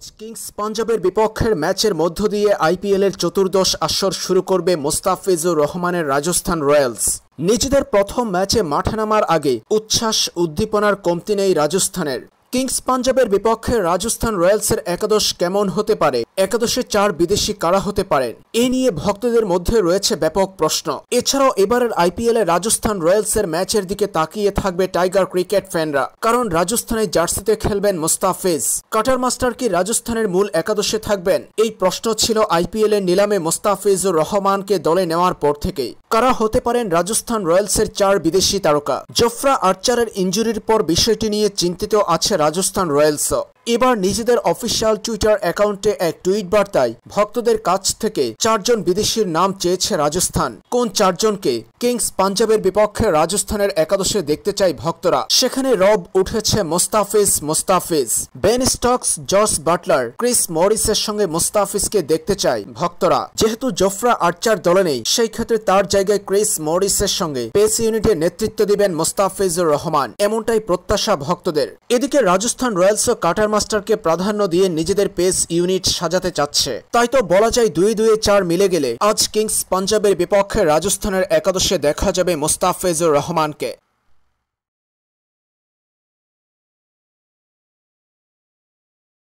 আজ কিংস পাঞ্জাবের বিপক্ষের ম্যাচের মধ্য দিয়ে আইপিএলের চতুর্দশ আসর শুরু করবে মোস্তাফিজুর রহমানের রাজস্থান রয়্যালস নিজেদের প্রথম ম্যাচে মাঠে নামার আগে উচ্ছ্বাস উদ্দীপনার কমতি নেই রাজস্থানের কিংস পাঞ্জাবের বিপক্ষে রাজস্থান রয়্যালসের একাদশ কেমন হতে পারে একাদশে চার বিদেশি কারা হতে পারেন এ নিয়ে ভক্তদের মধ্যে রয়েছে ব্যাপক প্রশ্ন এছাড়াও এবারের আইপিএলে রাজস্থান রয়্যালসের ম্যাচের দিকে তাকিয়ে থাকবে টাইগার ক্রিকেট ফ্যানরা কারণ রাজস্থানের জার্সিতে খেলবেন মোস্তাফিজ কাটার মাস্টার কি রাজস্থানের মূল একাদশে থাকবেন এই প্রশ্ন ছিল আইপিএল এর নিলামে মোস্তাফিজুর রহমানকে দলে নেওয়ার পর থেকেই কারা হতে পারেন রাজস্থান রয়্যালসের চার বিদেশি তারকা জোফরা আর্চারের ইঞ্জুরির পর বিষয়টি নিয়ে চিন্তিত আছে রাজস্থান রয়্যালসও এবার নিজেদের অফিসিয়াল টুইটার অ্যাকাউন্টে এক টুইট বার্তায় ভক্তদের কাছ থেকে চারজন বিদেশির নাম চেয়েছে রাজস্থান কোন চারজনকে কিংস পাঞ্জাবের বিপক্ষে রাজস্থানের একাদশে দেখতে চাই ভক্তরা সেখানে রব উঠেছে Mustafiz Mustafiz Ben Stokes George Buttler Chris মরিসের সঙ্গে মোস্তাফিজকে দেখতে চাই ভক্তরা যেহেতু জোফরা আর্চার দলে নেই সেই ক্ষেত্রে তার জায়গায় ক্রিস মরিসের সঙ্গে পেস ইউনিটের নেতৃত্ব দিবেন মোস্তাফিজুর রহমান এমনটাই প্রত্যাশা ভক্তদের এদিকে রাজস্থান রয়্যালসও কাটার মাস্টারকে প্রাধান্য দিয়ে নিজেদের পেস ইউনিট সাজাতে চাচ্ছে তাই তো বলা যায় দুই দুই চার মিলে গেলে আজ কিংস পাঞ্জাবের বিপক্ষে রাজস্থানের একাদশে দেখা যাবে মোস্তাফেজুর রহমানকে